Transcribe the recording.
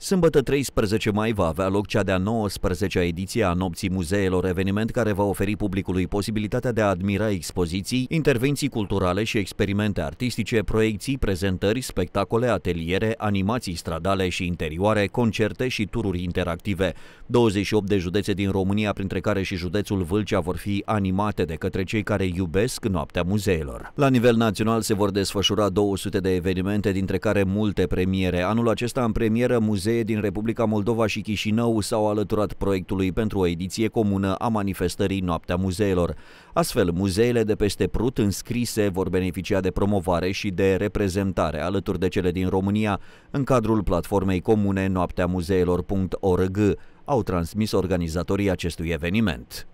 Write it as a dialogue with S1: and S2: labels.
S1: Sâmbătă 13 mai va avea loc cea de-a 19-a ediție a Nopții Muzeelor, eveniment care va oferi publicului posibilitatea de a admira expoziții, intervenții culturale și experimente artistice, proiecții, prezentări, spectacole, ateliere, animații stradale și interioare, concerte și tururi interactive. 28 de județe din România, printre care și județul Vâlcea, vor fi animate de către cei care iubesc noaptea muzeelor. La nivel național se vor desfășura 200 de evenimente, dintre care multe premiere. Anul acesta în premieră muzee din Republica Moldova și Chișinău s-au alăturat proiectului pentru o ediție comună a manifestării Noaptea Muzeelor. Astfel, muzeele de peste Prut înscrise vor beneficia de promovare și de reprezentare alături de cele din România în cadrul platformei comune noapteamuzeelor.org au transmis organizatorii acestui eveniment.